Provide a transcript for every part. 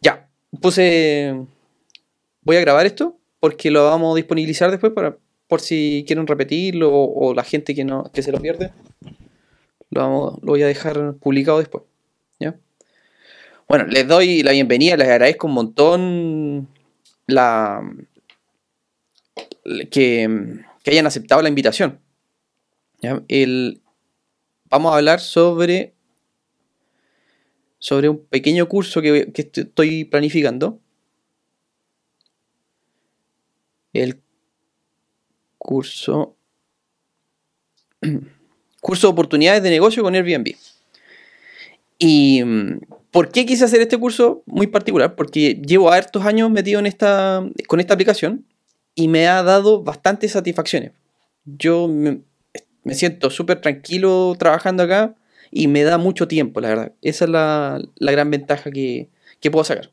Ya, puse. Voy a grabar esto porque lo vamos a disponibilizar después para, por si quieren repetirlo o, la gente que, no, que se lo pierde. Lo, voy a dejar publicado después. Bueno, les doy la bienvenida, les agradezco un montón la que, hayan aceptado la invitación. vamos a hablar sobre sobre un pequeño curso que, estoy planificando. El curso... curso de oportunidades de negocio con Airbnb. ¿Y mm, por qué quise hacer este curso muy particular? Porque llevo hartos años metido en esta, con esta aplicación y me ha dado bastantes satisfacciones. Yo me, me siento súper tranquilo trabajando acá y me da mucho tiempo, la verdad. Esa es la, gran ventaja que, puedo sacar.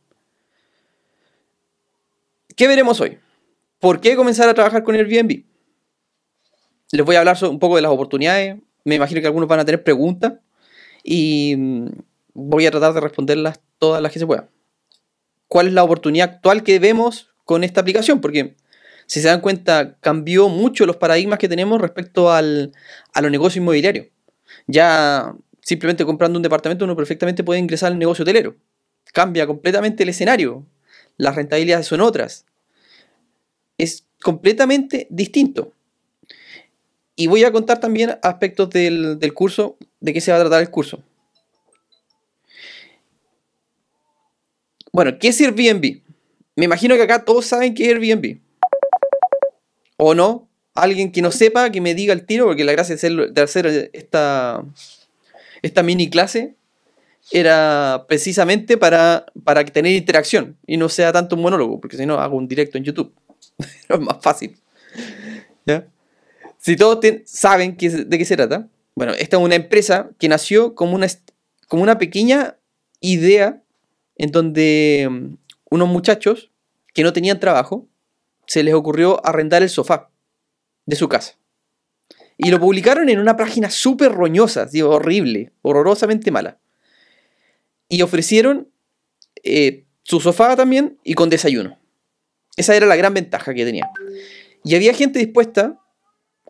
¿Qué veremos hoy? ¿Por qué comenzar a trabajar con Airbnb? Les voy a hablar un poco de las oportunidades. Me imagino que algunos van a tener preguntas y mm, voy a tratar de responderlas todas las que se puedan. ¿Cuál es la oportunidad actual que vemos con esta aplicación? Porque si se dan cuenta, cambió mucho los paradigmas que tenemos respecto al, a los negocios inmobiliarios. Ya simplemente comprando un departamento uno perfectamente puede ingresar al negocio hotelero. Cambia completamente el escenario. Las rentabilidades son otras. Es completamente distinto. Y voy a contar también aspectos del, curso, de qué se va a tratar el curso. Bueno, ¿qué es Airbnb? Me imagino que acá todos saben qué es Airbnb. ¿O no? Alguien que no sepa, que me diga el tiro, porque la gracia de de hacer esta, esta mini clase era precisamente para, para tener interacción y no sea tanto un monólogo, porque si no hago un directo en YouTube. es más fácil. Si todos saben de qué se trata, bueno, esta es una empresa que nació como una, como una pequeña idea en donde mm, unos muchachos que no tenían trabajo se les ocurrió arrendar el sofá de su casa. Y lo publicaron en una página súper roñosa, digo, horrible, horrorosamente mala. Y ofrecieron eh, su sofá también y con desayuno. Esa era la gran ventaja que tenía. Y había gente dispuesta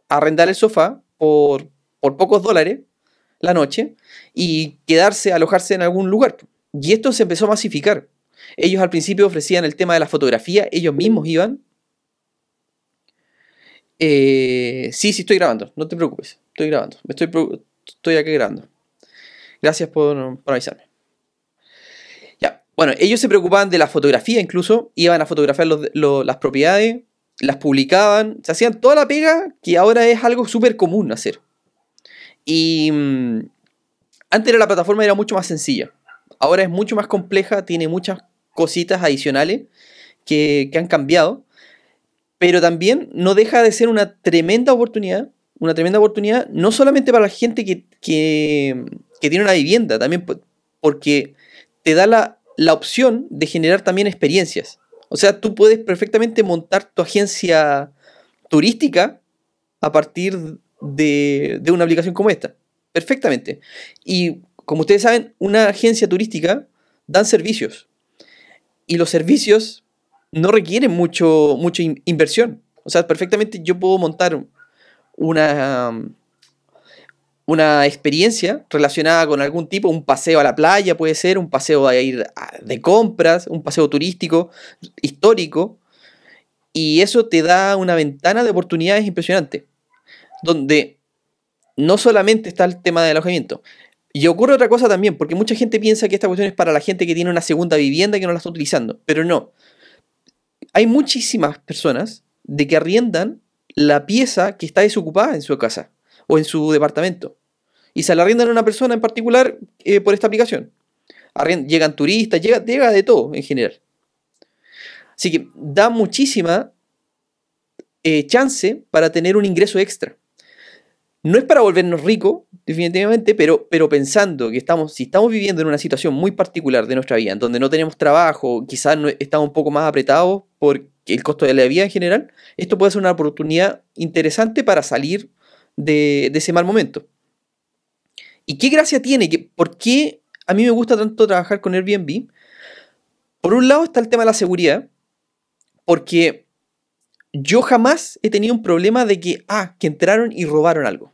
a arrendar el sofá por, por pocos dólares la noche y quedarse, alojarse en algún lugar. Y esto se empezó a masificar. Ellos al principio ofrecían el tema de la fotografía, ellos mismos iban eh, sí, sí, estoy grabando, no te preocupes, estoy grabando, me estoy, estoy aquí grabando. Gracias por, avisarme. Ya, bueno, ellos se preocupaban de la fotografía incluso, iban a fotografiar las propiedades, las publicaban, se hacían toda la pega que ahora es algo súper común hacer. Y mm, antes la plataforma era mucho más sencilla, ahora es mucho más compleja, tiene muchas cositas adicionales que han cambiado. Pero también no deja de ser una tremenda oportunidad, una tremenda oportunidad, no solamente para la gente que, tiene una vivienda, también porque te da la, opción de generar también experiencias. O sea, tú puedes perfectamente montar tu agencia turística a partir de, de, una aplicación como esta. Perfectamente. Y como ustedes saben, una agencia turística dan servicios. Y los servicios no requiere mucho, mucha inversión. O sea, perfectamente yo puedo montar una, una experiencia relacionada con algún tipo, un paseo a la playa puede ser, un paseo de compras, un paseo turístico, histórico, y eso te da una ventana de oportunidades impresionante, donde no solamente está el tema del alojamiento, y ocurre otra cosa también, porque mucha gente piensa que esta cuestión es para la gente que tiene una segunda vivienda que no la está utilizando, pero no hay muchísimas personas de que arriendan la pieza que está desocupada en su casa o en su departamento. Y se la arriendan a una persona en particular eh, por esta aplicación. llegan turistas, llega, llega de todo en general. Así que da muchísima eh, chance para tener un ingreso extra no es para volvernos ricos, definitivamente, pero, pero pensando que estamos, si estamos viviendo en una situación muy particular de nuestra vida, en donde no tenemos trabajo, quizás estamos un poco más apretados por el costo de la vida en general, esto puede ser una oportunidad interesante para salir de, ese mal momento. ¿Y qué gracia tiene? Que, ¿Por qué a mí me gusta tanto trabajar con Airbnb? Por un lado está el tema de la seguridad, porque yo jamás he tenido un problema de que, ah, que entraron y robaron algo.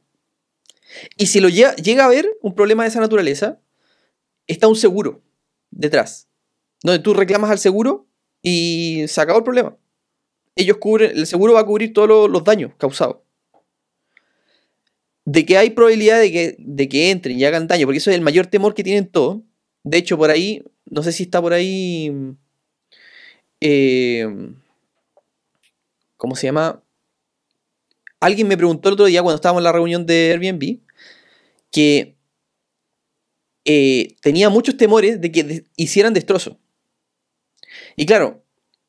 Y si lo llega, a haber un problema de esa naturaleza, está un seguro detrás, donde tú reclamas al seguro y se acabó el problema. Ellos cubren, el seguro va a cubrir todos los, daños causados. De que hay probabilidad de que, de que entren y hagan daño, porque eso es el mayor temor que tienen todos. De hecho, por ahí, no sé si está por ahí. Eh, ¿Cómo se llama? alguien me preguntó el otro día cuando estábamos en la reunión de Airbnb que eh, tenía muchos temores de que hicieran destrozo. Y claro,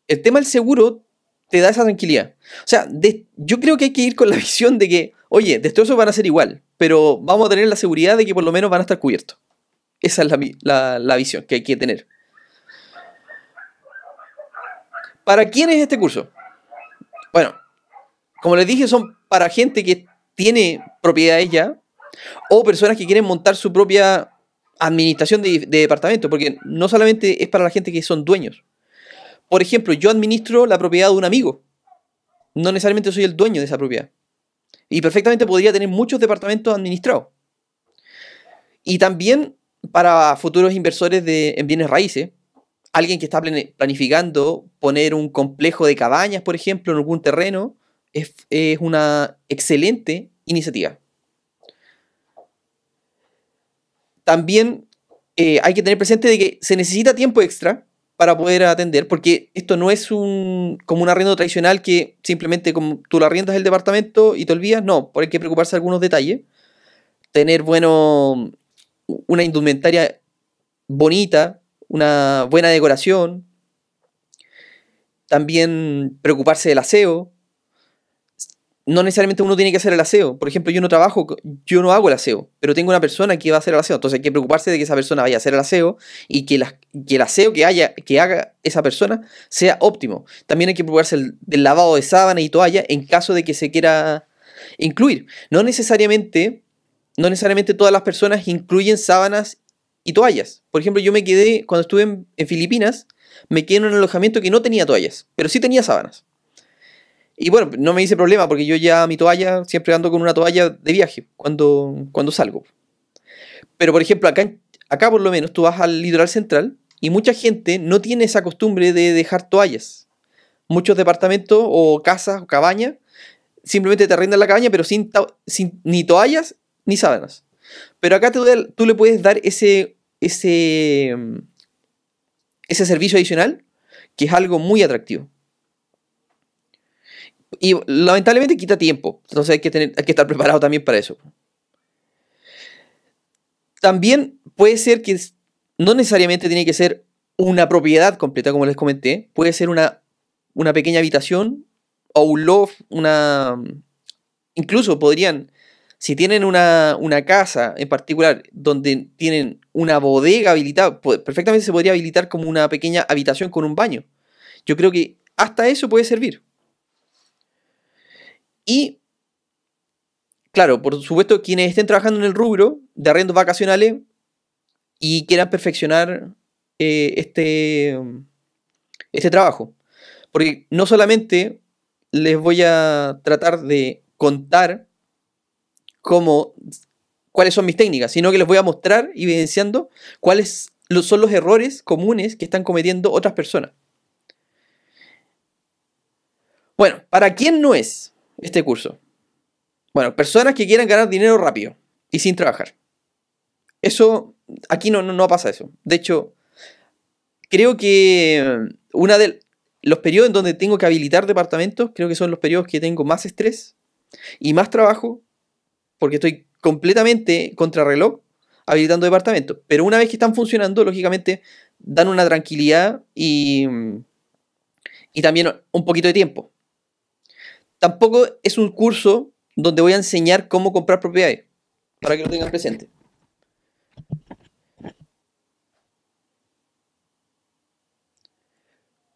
el tema del seguro te da esa tranquilidad. O sea, yo creo que hay que ir con la visión de que, oye, destrozos van a ser igual, pero vamos a tener la seguridad de que por lo menos van a estar cubiertos. Esa es la visión que hay que tener. ¿Para quién es este curso? Bueno, como les dije, son para gente que tiene propiedades ya o personas que quieren montar su propia administración de, departamento, porque no solamente es para la gente que son dueños. Por ejemplo, yo administro la propiedad de un amigo. No necesariamente soy el dueño de esa propiedad. Y perfectamente podría tener muchos departamentos administrados. Y también para futuros inversores de, en bienes raíces, alguien que está planificando poner un complejo de cabañas, por ejemplo, en algún terreno, es, una excelente iniciativa. También eh, hay que tener presente de que se necesita tiempo extra para poder atender, porque esto no es un, como un arriendo tradicional que simplemente como tú lo arriendas el departamento y te olvidas, no, por hay que preocuparse de algunos detalles, tener bueno, una indumentaria bonita, una buena decoración, también preocuparse del aseo, no necesariamente uno tiene que hacer el aseo. Por ejemplo, yo no trabajo, yo no hago el aseo, pero tengo una persona que va a hacer el aseo. Entonces hay que preocuparse de que esa persona vaya a hacer el aseo y que, el aseo que, haya, que haga esa persona sea óptimo. También hay que preocuparse del, lavado de sábana y toallas en caso de que se quiera incluir. No necesariamente, no necesariamente todas las personas incluyen sábanas y toallas. Por ejemplo, yo me quedé, cuando estuve en Filipinas, me quedé en un alojamiento que no tenía toallas, pero sí tenía sábanas. Y bueno, no me hice problema porque yo ya mi toalla, siempre ando con una toalla de viaje cuando, cuando salgo. Pero por ejemplo, acá, acá por lo menos tú vas al litoral central y mucha gente no tiene esa costumbre de dejar toallas. Muchos departamentos o casas o cabañas simplemente te arrendan la cabaña pero sin, sin ni toallas ni sábanas. Pero acá tú, tú le puedes dar ese, ese, mm, ese servicio adicional que es algo muy atractivo y lamentablemente quita tiempo. Entonces hay que, tener, hay que estar preparado también para eso. También puede ser que no necesariamente tiene que ser una propiedad completa, como les comenté. Puede ser una, una pequeña habitación o un loft, una... Incluso podrían, si tienen una, una casa en particular donde tienen una bodega habilitada, perfectamente se podría habilitar como una pequeña habitación con un baño. Yo creo que hasta eso puede servir. Y, claro, por supuesto, quienes estén trabajando en el rubro de arriendos vacacionales y quieran perfeccionar eh, este, este trabajo. Porque no solamente les voy a tratar de contar cuáles son mis técnicas, sino que les voy a mostrar, evidenciando, cuáles son los errores comunes que están cometiendo otras personas. Bueno, ¿para quién no es? este curso? Bueno, personas que quieran ganar dinero rápido y sin trabajar. Eso, aquí no, pasa eso. De hecho, creo que mm, una de los periodos en donde tengo que habilitar departamentos, creo que son los periodos que tengo más estrés y más trabajo, porque estoy completamente contrarreloj habilitando departamentos. Pero una vez que están funcionando, lógicamente dan una tranquilidad y mm, también un poquito de tiempo tampoco es un curso donde voy a enseñar cómo comprar propiedades, para que lo tengan presente.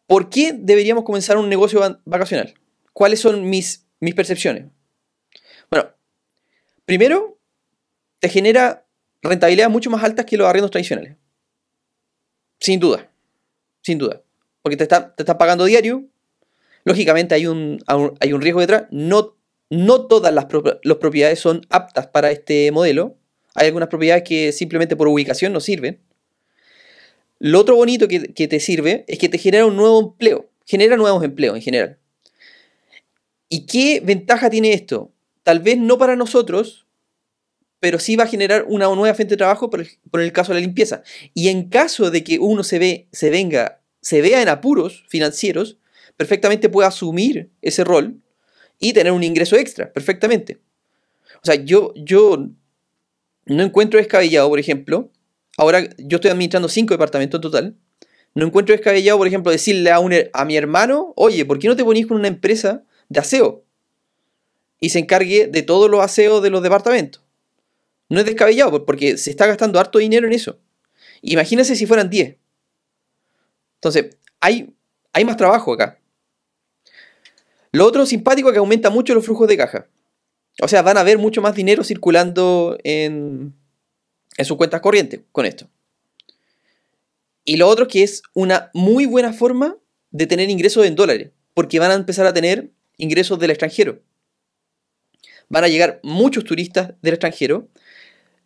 ¿Por qué deberíamos comenzar un negocio vacacional? ¿Cuáles son mis, mis percepciones? Bueno, primero, te genera rentabilidad mucho más altas que los arriendos tradicionales. Sin duda. Sin duda. Porque te está, te está pagando diario, Lógicamente hay un, hay un riesgo detrás. No, no todas las, propiedades son aptas para este modelo. Hay algunas propiedades que simplemente por ubicación no sirven. Lo otro bonito que, te sirve es que te genera un nuevo empleo. Genera nuevos empleos en general. ¿Y qué ventaja tiene esto? Tal vez no para nosotros, pero sí va a generar una nueva fuente de trabajo por el, por el, caso de la limpieza. Y en caso de que uno se, ve, se venga, se vea en apuros financieros, perfectamente puede asumir ese rol y tener un ingreso extra, perfectamente. O sea, yo, yo no encuentro descabellado, por ejemplo, ahora yo estoy administrando cinco departamentos en total, no encuentro descabellado, por ejemplo, decirle a, a mi hermano, oye, ¿por qué no te ponís con una empresa de aseo? Y se encargue de todos los aseos de los departamentos. No es descabellado, porque se está gastando harto dinero en eso. Imagínense si fueran 10. Entonces, hay, hay más trabajo acá. Lo otro simpático es que aumenta mucho los flujos de caja. O sea, van a haber mucho más dinero circulando en, sus cuentas corrientes con esto. Y lo otro que es una muy buena forma de tener ingresos en dólares, porque van a empezar a tener ingresos del extranjero. Van a llegar muchos turistas del extranjero,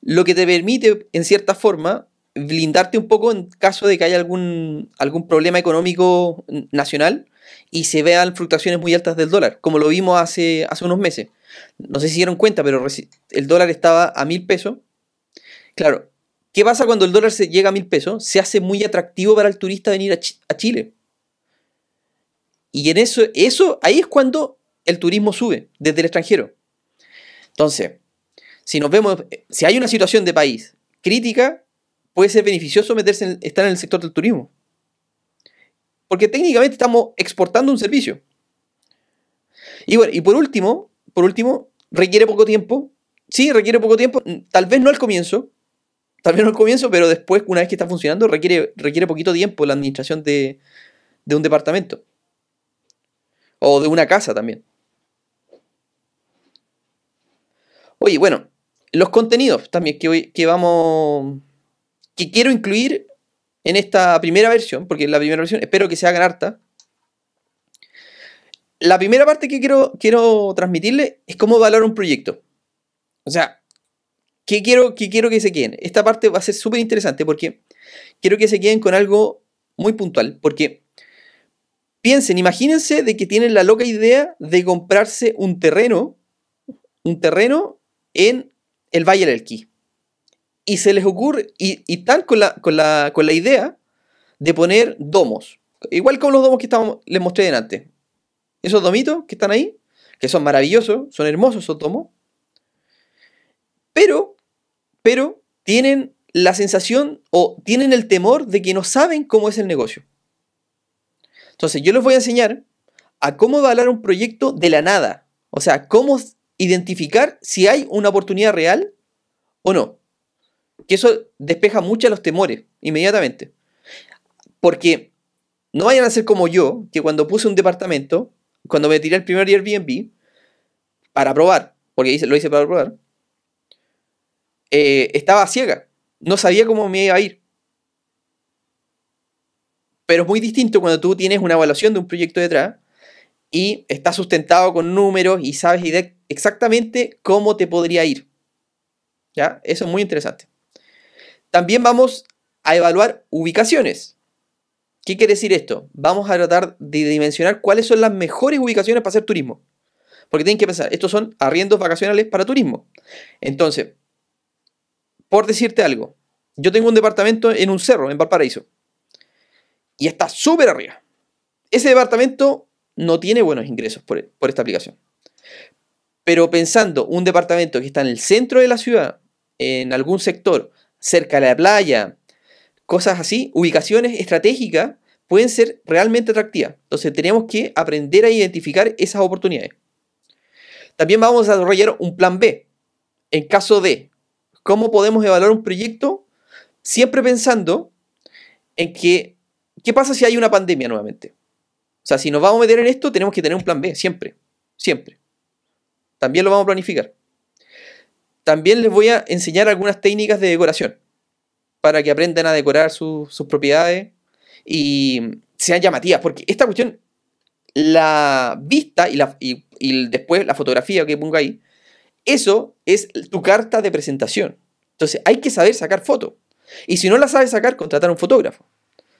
lo que te permite, en cierta forma, blindarte un poco en caso de que haya algún, algún problema económico nacional, y se vean fluctuaciones muy altas del dólar, como lo vimos hace, hace unos meses. No sé si dieron cuenta, pero el dólar estaba a mil pesos. Claro, ¿qué pasa cuando el dólar se llega a mil pesos? Se hace muy atractivo para el turista venir a, Chile. Y en eso, eso, ahí es cuando el turismo sube desde el extranjero. Entonces, si nos vemos, si hay una situación de país crítica, puede ser beneficioso meterse estar en el sector del turismo porque técnicamente estamos exportando un servicio. Y bueno, y por último, por último, requiere poco tiempo. Sí, requiere poco tiempo, mm, tal vez no al comienzo, tal vez no al comienzo, pero después, una vez que está funcionando, requiere, requiere poquito tiempo la administración de, un departamento. O de una casa también. Oye, bueno, los contenidos también que, hoy, que vamos, que quiero incluir en esta primera versión, porque es la primera versión, espero que se hagan harta. La primera parte que quiero, quiero transmitirle es cómo valorar un proyecto. O sea, ¿qué quiero, qué quiero que se queden? Esta parte va a ser súper interesante porque quiero que se queden con algo muy puntual, porque piensen, imagínense de que tienen la loca idea de comprarse un terreno, un terreno en el Valle del Quí y se les ocurre, y, y con la, idea de poner domos. Igual como los domos que estábamos, les mostré antes. Esos domitos que están ahí, que son maravillosos, son hermosos esos domos. Pero, pero tienen la sensación o tienen el temor de que no saben cómo es el negocio. Entonces yo les voy a enseñar a cómo evaluar un proyecto de la nada. O sea, cómo identificar si hay una oportunidad real o no que eso despeja mucho los temores inmediatamente. Porque no vayan a ser como yo, que cuando puse un departamento, cuando me tiré el primer Airbnb, para probar, porque lo hice para probar, eh, estaba ciega. No sabía cómo me iba a ir. Pero es muy distinto cuando tú tienes una evaluación de un proyecto detrás y está sustentado con números y sabes exactamente cómo te podría ir. ¿Ya? Eso es muy interesante. También vamos a evaluar ubicaciones. ¿Qué quiere decir esto? Vamos a tratar de dimensionar cuáles son las mejores ubicaciones para hacer turismo. Porque tienen que pensar, estos son arriendos vacacionales para turismo. Entonces, por decirte algo, yo tengo un departamento en un cerro, en Valparaíso, y está súper arriba. Ese departamento no tiene buenos ingresos por, por esta aplicación. Pero pensando un departamento que está en el centro de la ciudad, en algún sector, cerca de la playa, cosas así, ubicaciones estratégicas pueden ser realmente atractivas. Entonces tenemos que aprender a identificar esas oportunidades. También vamos a desarrollar un plan B. En caso de cómo podemos evaluar un proyecto, siempre pensando en que, ¿qué pasa si hay una pandemia nuevamente? O sea, si nos vamos a meter en esto, tenemos que tener un plan B, siempre, siempre. También lo vamos a planificar. También les voy a enseñar algunas técnicas de decoración para que aprendan a decorar sus propiedades y sean llamativas, porque esta cuestión, la vista y, la, después la fotografía que ponga ahí, eso es tu carta de presentación. Entonces hay que saber sacar fotos. Y si no la sabes sacar, contratar a un fotógrafo.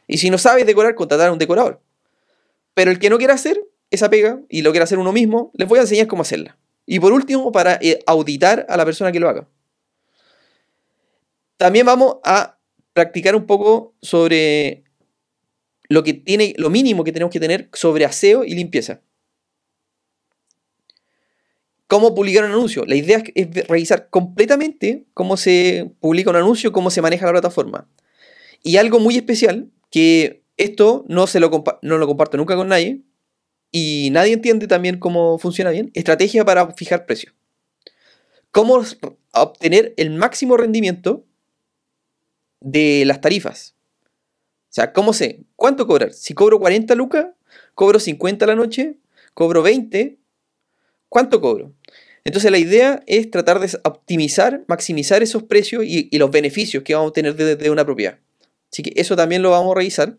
Y si no sabes decorar, contratar a un decorador. Pero el que no quiera hacer esa pega y lo quiera hacer uno mismo, les voy a enseñar cómo hacerla. Y por último, para eh, auditar a la persona que lo haga. También vamos a practicar un poco sobre lo que tiene, lo mínimo que tenemos que tener sobre aseo y limpieza. Cómo publicar un anuncio. La idea es revisar completamente cómo se publica un anuncio, cómo se maneja la plataforma. Y algo muy especial, que esto no, se lo, no lo comparto nunca con nadie, y nadie entiende también cómo funciona bien, estrategia para fijar precios. Cómo obtener el máximo rendimiento de las tarifas. O sea, ¿cómo sé? ¿Cuánto cobrar? Si cobro 40 lucas, cobro 50 la noche, cobro 20, ¿cuánto cobro? Entonces la idea es tratar de optimizar, maximizar esos precios y, los beneficios que vamos a obtener desde una propiedad. Así que eso también lo vamos a revisar.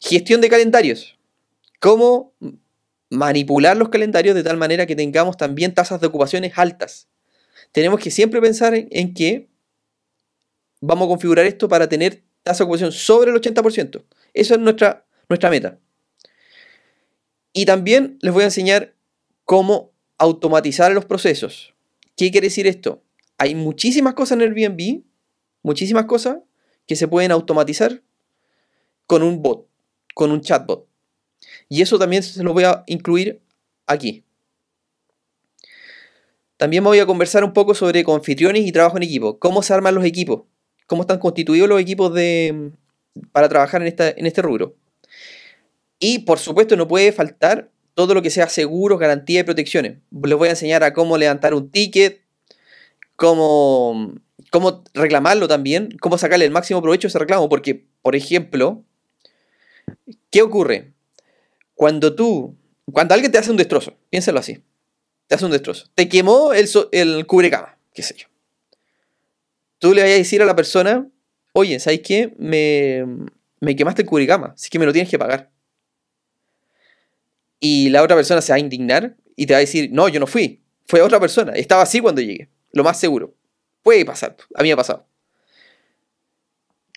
Gestión de calendarios cómo manipular los calendarios de tal manera que tengamos también tasas de ocupaciones altas. Tenemos que siempre pensar en, que vamos a configurar esto para tener tasa de ocupación sobre el 80%. Esa es nuestra, nuestra meta. Y también les voy a enseñar cómo automatizar los procesos. ¿Qué quiere decir esto? Hay muchísimas cosas en el Airbnb, muchísimas cosas que se pueden automatizar con un bot, con un chatbot. Y eso también se lo voy a incluir aquí. También voy a conversar un poco sobre confitriones y trabajo en equipo. ¿Cómo se arman los equipos? ¿Cómo están constituidos los equipos de, para trabajar en, este rubro? Y por supuesto no puede faltar todo lo que sea seguros, garantías y protecciones. Les voy a enseñar a cómo levantar un ticket, cómo, cómo reclamarlo también, cómo sacarle el máximo provecho a ese reclamo. Porque, por ejemplo, ¿qué ocurre? Cuando tú, cuando alguien te hace un destrozo, piénsalo así, te hace un destrozo, te quemó el, el cubrecama, qué sé yo. Tú le vas a decir a la persona, oye, ¿sabes qué? Me, me quemaste el cubrecama, así que me lo tienes que pagar. Y la otra persona se va a indignar y te va a decir, no, yo no fui, fue otra persona, estaba así cuando llegué, lo más seguro. Puede pasar, a mí me ha pasado.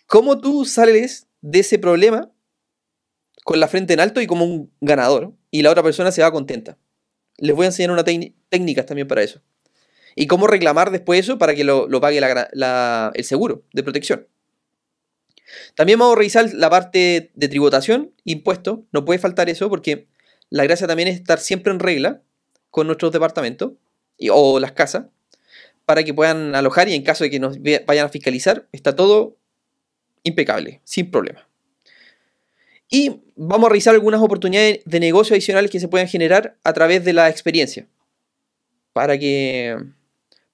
¿Cómo tú sales de ese problema con la frente en alto y como un ganador, y la otra persona se va contenta. Les voy a enseñar unas técnicas también para eso. Y cómo reclamar después eso para que lo, pague el seguro de protección. También vamos a revisar la parte de tributación, impuestos. No puede faltar eso porque la gracia también es estar siempre en regla con nuestros departamentos o las casas para que puedan alojar y en caso de que nos vayan a fiscalizar, está todo impecable, sin problema. Y vamos a revisar algunas oportunidades de negocio adicionales que se pueden generar a través de la experiencia. Para que,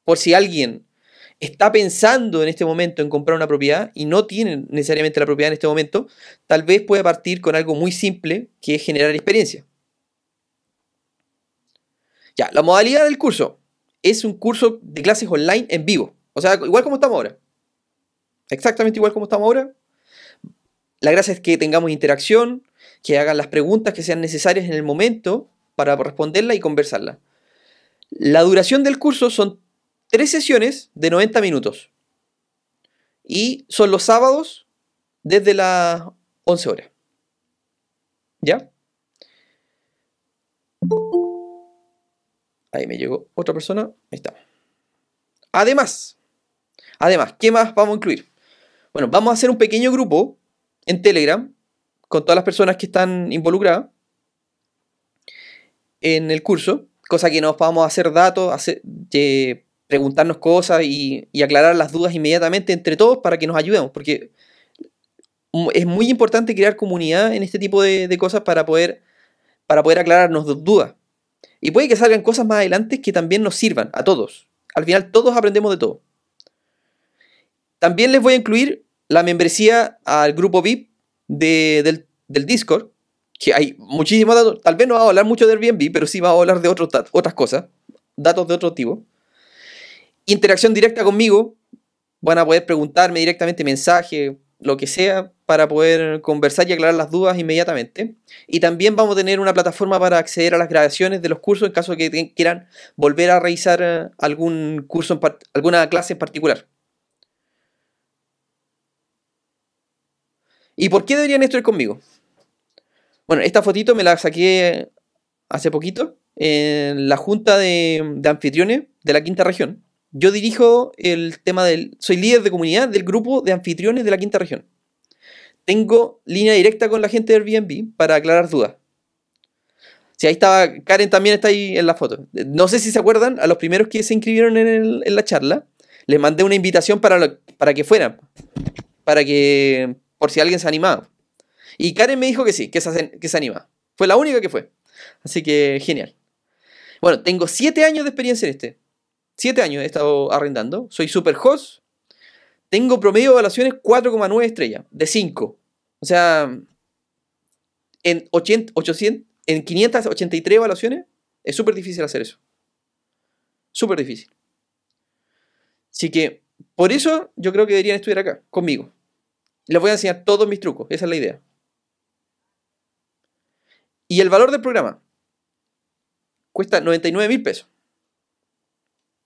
por si alguien está pensando en este momento en comprar una propiedad y no tiene necesariamente la propiedad en este momento, tal vez pueda partir con algo muy simple que es generar experiencia. Ya, la modalidad del curso es un curso de clases online en vivo. O sea, igual como estamos ahora. Exactamente igual como estamos ahora, la gracia es que tengamos interacción, que hagan las preguntas que sean necesarias en el momento para responderla y conversarla. La duración del curso son tres sesiones de 90 minutos. Y son los sábados desde las 11 horas. ¿Ya? Ahí me llegó otra persona. Ahí está. Además, además, ¿qué más vamos a incluir? Bueno, vamos a hacer un pequeño grupo en Telegram con todas las personas que están involucradas en el curso, cosa que nos vamos a hacer datos, eh, preguntarnos cosas y, aclarar las dudas inmediatamente entre todos para que nos ayudemos, porque es muy importante crear comunidad en este tipo de, cosas para poder, para poder aclararnos dudas. Y puede que salgan cosas más adelante que también nos sirvan a todos. Al final todos aprendemos de todo. También les voy a incluir la membresía al grupo VIP de, del, Discord, que hay muchísimos datos. Tal vez no va a hablar mucho de Airbnb, pero sí va a hablar de otros otras cosas, datos de otro tipo. Interacción directa conmigo, van a poder preguntarme directamente mensaje, lo que sea, para poder conversar y aclarar las dudas inmediatamente. Y también vamos a tener una plataforma para acceder a las grabaciones de los cursos en caso de que quieran volver a revisar eh, algún curso, alguna clase en particular. ¿Y por qué deberían estar conmigo? Bueno, esta fotito me la saqué hace poquito en la junta de, anfitriones de la quinta región. Yo dirijo el tema del... Soy líder de comunidad del grupo de anfitriones de la quinta región. Tengo línea directa con la gente del Airbnb para aclarar dudas. Si ahí estaba, Karen también está ahí en la foto. No sé si se acuerdan, a los primeros que se inscribieron en, la charla, les mandé una invitación para, para que fueran, para que por si alguien se animaba. Y Karen me dijo que sí, que se, que anima. Fue la única que fue. Así que genial. Bueno, tengo 7 años de experiencia en este. 7 años he estado arrendando. Soy super host. Tengo promedio de evaluaciones 4,9 estrellas, de 5. O sea, en, 800, en 583 evaluaciones es súper difícil hacer eso. Súper difícil. Así que por eso yo creo que deberían estudiar acá, conmigo. Les voy a enseñar todos mis trucos, esa es la idea. Y el valor del programa cuesta 99 mil pesos.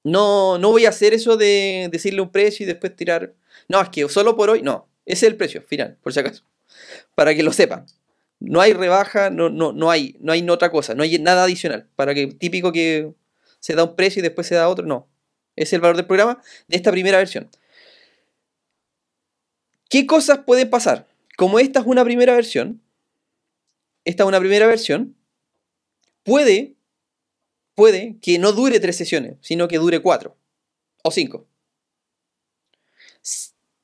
No, no voy a hacer eso de decirle un precio y después tirar. No, es que solo por hoy, no. Ese es el precio final, por si acaso. Para que lo sepan. No hay rebaja, no, no, no hay, no hay otra cosa, no hay nada adicional. Para que típico que se da un precio y después se da otro, no. es el valor del programa de esta primera versión. ¿Qué cosas pueden pasar? Como esta es una primera versión, esta es una primera versión, puede, puede que no dure tres sesiones, sino que dure cuatro o cinco.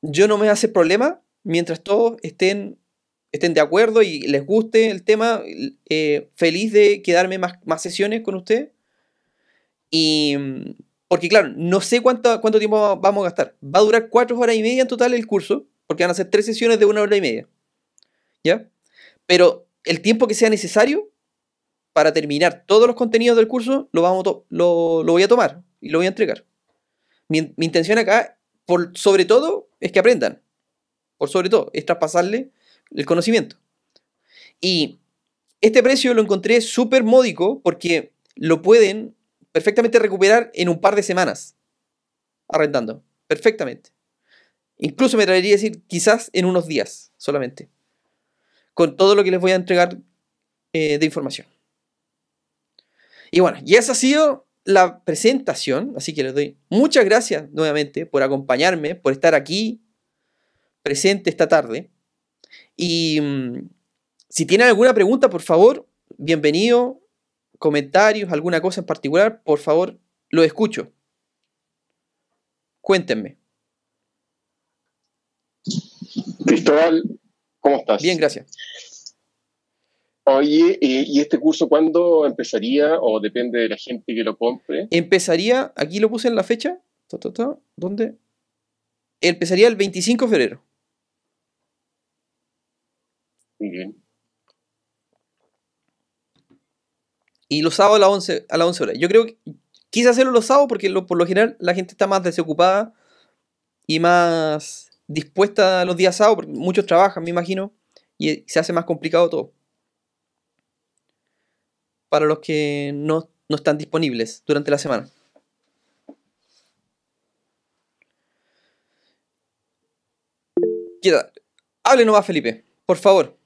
Yo no me hace problema mientras todos estén, estén de acuerdo y les guste el tema, eh, feliz de quedarme más, más sesiones con ustedes. porque claro, no sé cuánto, cuánto tiempo vamos a gastar. Va a durar cuatro horas y media en total el curso porque van a ser tres sesiones de una hora y media. ¿Ya? Pero el tiempo que sea necesario para terminar todos los contenidos del curso, lo, voy a tomar y lo voy a entregar. Mi, intención acá, sobre todo, es que aprendan. Por sobre todo, es traspasarle el conocimiento. Y este precio lo encontré súper módico porque lo pueden perfectamente recuperar en un par de semanas arrendando. Perfectamente. Incluso me traería a decir quizás en unos días solamente. Con todo lo que les voy a entregar eh, de información. Y bueno, y esa ha sido la presentación. Así que les doy muchas gracias nuevamente por acompañarme, por estar aquí presente esta tarde. Y mm, si tienen alguna pregunta, por favor, bienvenido. Comentarios, alguna cosa en particular, por favor, lo escucho. Cuéntenme. Cristóbal, ¿cómo estás? Bien, gracias. Oye, eh, ¿y este curso cuándo empezaría o depende de la gente que lo compre? Empezaría, aquí lo puse en la fecha, ¿dónde? Empezaría el 25 de febrero. Muy bien. Y los sábados a las 11, a las 11 horas. Yo creo que quise hacerlo los sábados porque por lo general la gente está más desocupada y más dispuesta los días sábados, porque muchos trabajan, me imagino, y se hace más complicado todo. Para los que no, no están disponibles durante la semana. Queda. Hable nomás, Felipe, por favor.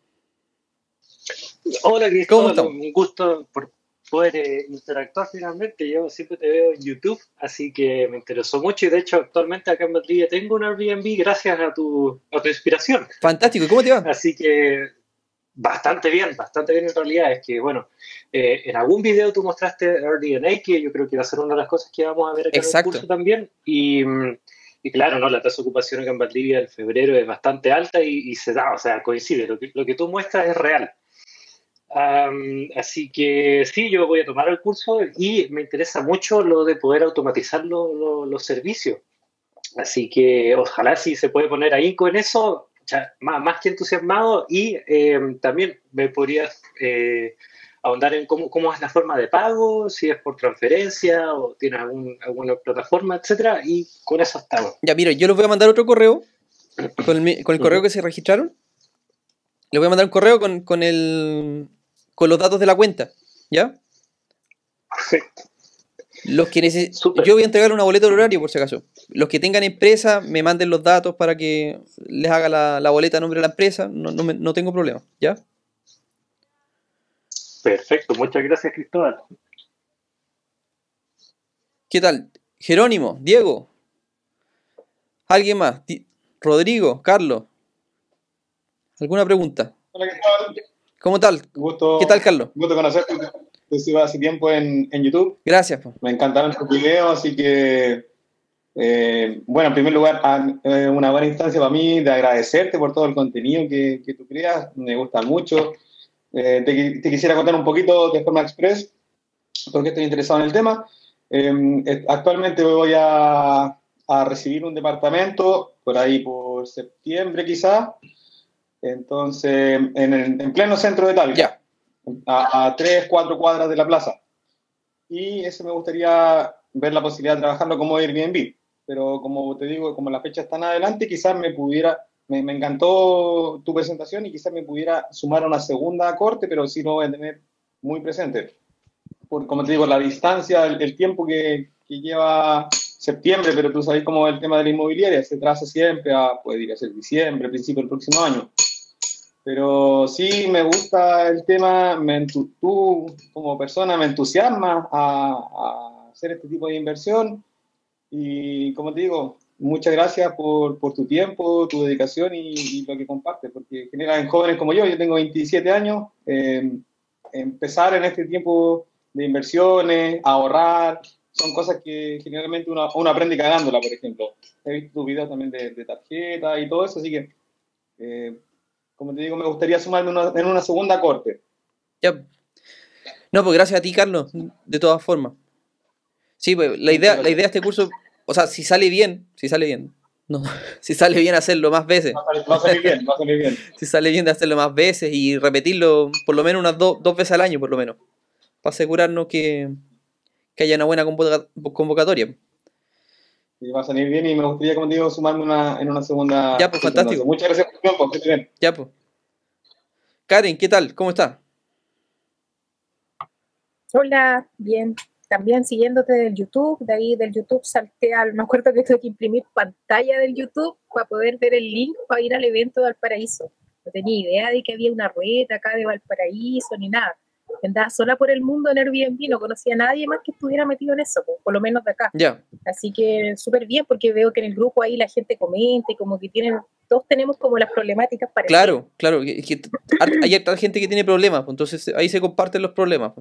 Hola, Cristóbal. ¿Cómo Un gusto por, poder eh, interactuar finalmente. Yo siempre te veo en YouTube, así que me interesó mucho y de hecho actualmente acá en Madrid tengo un Airbnb gracias a tu, a tu inspiración. Fantástico, cómo te va? Así que bastante bien, bastante bien en realidad. Es que, bueno, eh, en algún video tú mostraste RDNA, que yo creo que va a ser una de las cosas que vamos a ver en el curso también. Y, mm, y, claro, ¿no? la tasa de ocupación acá en Valdivia en febrero es bastante alta y, se da, o sea, coincide. lo que tú muestras es real así que sí, yo voy a tomar el curso y me interesa mucho lo de poder automatizar los servicios. Así que ojalá si se puede poner ahí con eso, más, que entusiasmado y em, también me podrías eh, ahondar en cómo, cómo, es la forma de pago, si es por transferencia o tiene alguna plataforma, etcétera, y con eso estamos. Ya, mira, yo les voy a mandar otro correo con el, con el correo que se registraron. Les voy a mandar un correo con, con el con los datos de la cuenta, ¿ya? Perfecto. Los que Yo voy a entregar una boleta de horario, por si acaso. Los que tengan empresa, me manden los datos para que les haga la, boleta a nombre de la empresa. No, tengo problema, ¿ya? Perfecto, muchas gracias, Cristóbal. ¿Qué tal? Jerónimo, Diego. ¿Alguien más? Rodrigo, Carlos. ¿Alguna pregunta? ¿Cómo tal? ¿Qué tal, Carlos? Gusto conocerte. Te sigo hace tiempo en, en YouTube. Gracias. Me encantaron tus videos, así que, eh, bueno, en primer lugar, ah, una buena instancia para mí de agradecerte por todo el contenido que, que tú creas. Me gusta mucho. Eh, te, quisiera contar un poquito de forma express, porque estoy interesado en el tema. Eh, actualmente voy a, a recibir un departamento, por ahí por septiembre quizá, entonces, en, pleno centro de tal, ya, a, tres, cuatro cuadras de la plaza. Y ese me gustaría ver la posibilidad de trabajarlo como Airbnb. Pero como te digo, como las está están adelante, quizás me pudiera, me, encantó tu presentación y quizás me pudiera sumar a una segunda corte, pero sí lo voy a tener muy presente. Por, como te digo, la distancia, el, tiempo que, lleva septiembre, pero tú sabes cómo el tema de la inmobiliaria, se traza siempre a, puede ir a ser diciembre, principio del próximo año. Pero sí me gusta el tema, me tú como persona me entusiasma a, hacer este tipo de inversión. Y como te digo, muchas gracias por, tu tiempo, tu dedicación y, lo que compartes, porque genera en jóvenes como yo, yo tengo 27 años, em, empezar en este tiempo de inversiones, ahorrar, son cosas que generalmente uno, aprende cagándola, por ejemplo. He visto tu video también de, tarjeta y todo eso, así que... Eh, como te digo, me gustaría sumarme en una segunda corte. Ya. No, pues gracias a ti, Carlos, de todas formas. Sí, pues la idea, la idea de este curso, o sea, si sale bien, si sale bien, no, si sale bien hacerlo más veces. Va a salir, bien, va a salir bien. si sale bien de hacerlo más veces y repetirlo por lo menos unas dos veces al año, por lo menos, para asegurarnos que haya una buena convocatoria. Y va a salir bien y me gustaría, como digo, sumarme una, en una segunda. Ya, pues, fantástico. Muchas gracias por tu tiempo. Que bien. Ya, pues. Karen, ¿qué tal? ¿Cómo está? Hola, bien. También siguiéndote del YouTube, de ahí del YouTube salté al, me acuerdo que tuve que imprimir pantalla del YouTube para poder ver el link para ir al evento de Valparaíso. No tenía idea de que había una rueda acá de Valparaíso ni nada andaba sola por el mundo en Airbnb, no conocía a nadie más que estuviera metido en eso, por lo menos de acá. Así que súper bien porque veo que en el grupo ahí la gente comenta y como que tienen, todos tenemos como las problemáticas para Claro, claro, hay gente que tiene problemas, entonces eh, ahí se comparten los problemas.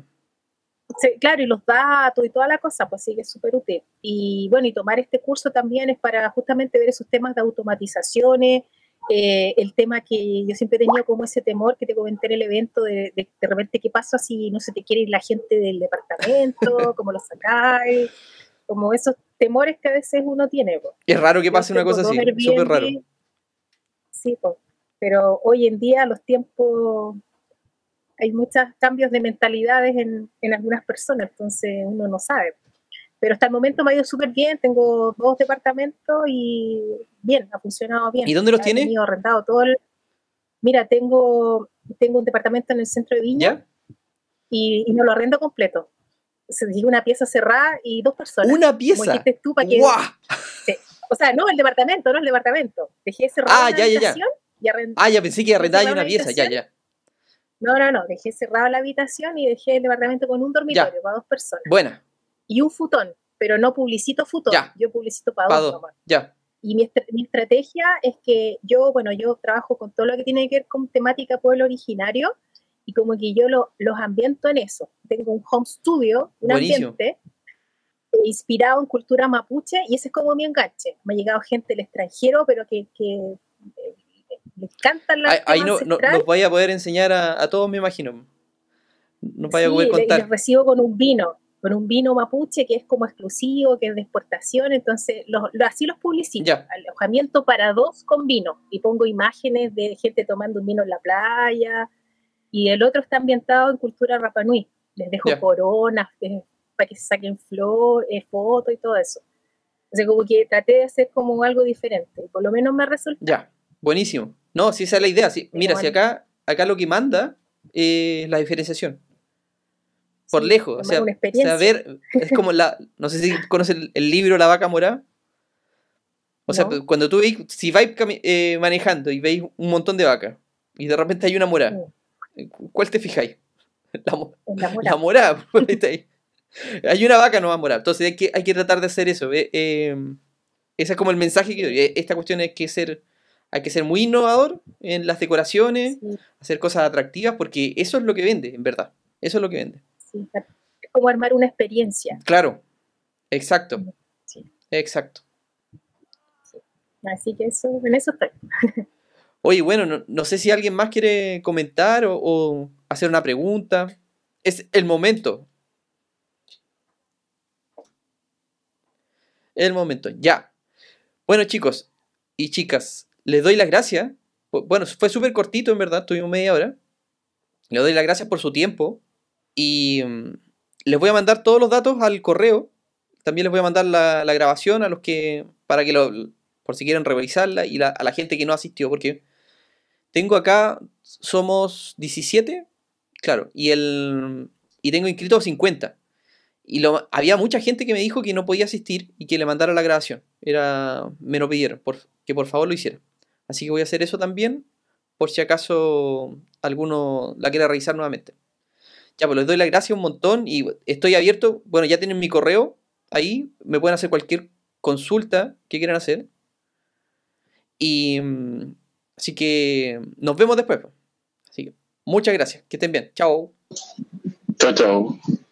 claro, y los datos y toda la cosa, pues sí que es súper útil. Y bueno, y tomar este curso también es para justamente ver esos temas de automatizaciones, eh, el tema que yo siempre he tenido como ese temor que te comenté en el evento de, de, repente qué pasa si no se te quiere ir la gente del departamento, cómo lo sacáis, como esos temores que a veces uno tiene. Es raro que pase una cosa así, súper raro. Sí, pero hoy en día los tiempos, hay muchos cambios de mentalidades en, en algunas personas, entonces uno no sabe pero hasta el momento me ha ido súper bien, tengo dos departamentos y bien, ha funcionado bien. ¿Y dónde los tiene? He rentado todo el... Mira, tengo, tengo un departamento en el centro de Viña y, y, no lo arrendo completo. Se dice una pieza cerrada y dos personas. ¿Una pieza? O sea, no el departamento, no el departamento. Dejé cerrada ah, la habitación ya, ya. y arrendé. Ah, ya pensé que arrendaba una, pieza, ya, ya. No, no, no, dejé cerrada la habitación y dejé el departamento con un dormitorio para dos personas. Buena y un futón, pero no publicito futón, yo publicito para Ya. Y mi, mi, estrategia es que yo, bueno, yo trabajo con todo lo que tiene que ver con temática pueblo originario y como que yo lo, los ambiento en eso. Tengo un home studio, un ambiente eh, inspirado en cultura mapuche y ese es como mi enganche. Me ha llegado gente del extranjero, pero que, que me eh, encanta la Ahí nos vaya a poder enseñar a, todos, me imagino. Nos vaya a poder contar. los recibo con un vino con un vino mapuche que es como exclusivo, que es de exportación, entonces así los publicito, alojamiento para dos con vino, y pongo imágenes de gente tomando un vino en la playa, y el otro está ambientado en cultura rapanui, les dejo coronas eh, para que se saquen flor, eh, fotos y todo eso. sea, como que traté de hacer como algo diferente, por lo menos me resultó. Ya, buenísimo. No, si esa es la idea, mira, si acá, acá lo que manda es la diferenciación por lejos. O sea, es como la, no sé si conocen el, libro La vaca morada. O sea, cuando tú veis, si vais eh, manejando y veis un montón de vacas y de repente hay una morada, eh, ¿cuál te fijáis? La, la, morada. La morada pues, hay una vaca, no va a morar. Entonces hay que, hay que tratar de hacer eso. Eh, em, ese es como el mensaje que Esta cuestión es que ser hay que ser muy innovador en las decoraciones, hacer cosas atractivas, porque eso es lo que vende, en verdad. Eso es lo que vende como armar una experiencia. Claro, exacto. Exacto. Así que eso, en eso estoy. Oye, bueno, no, sé si alguien más quiere comentar o, o hacer una pregunta. Es el momento. El momento, ya. Bueno, chicos y chicas, les doy las gracias. Bueno, fue súper cortito, en verdad, tuvimos media hora. Les doy las gracias por su tiempo, y mm, les voy a mandar todos los datos al correo. También les voy a mandar la, grabación a los que, para que lo, por si quieren revisarla y a la gente que no asistió, porque tengo acá, somos 17, claro, y, el, y tengo inscritos 50. Y lo, había mucha gente que me dijo que no podía asistir y que le mandara la grabación. Era, me lo pidieron, que por favor lo hiciera. Así que voy a hacer eso también, por si acaso alguno la quiera revisar nuevamente. Ya, pues les doy la gracias un montón y estoy abierto. Bueno, ya tienen mi correo ahí, me pueden hacer cualquier consulta que quieran hacer. Y mm, así que nos vemos después. Pues. Así que muchas gracias, que estén bien. Chao. Chao, chao.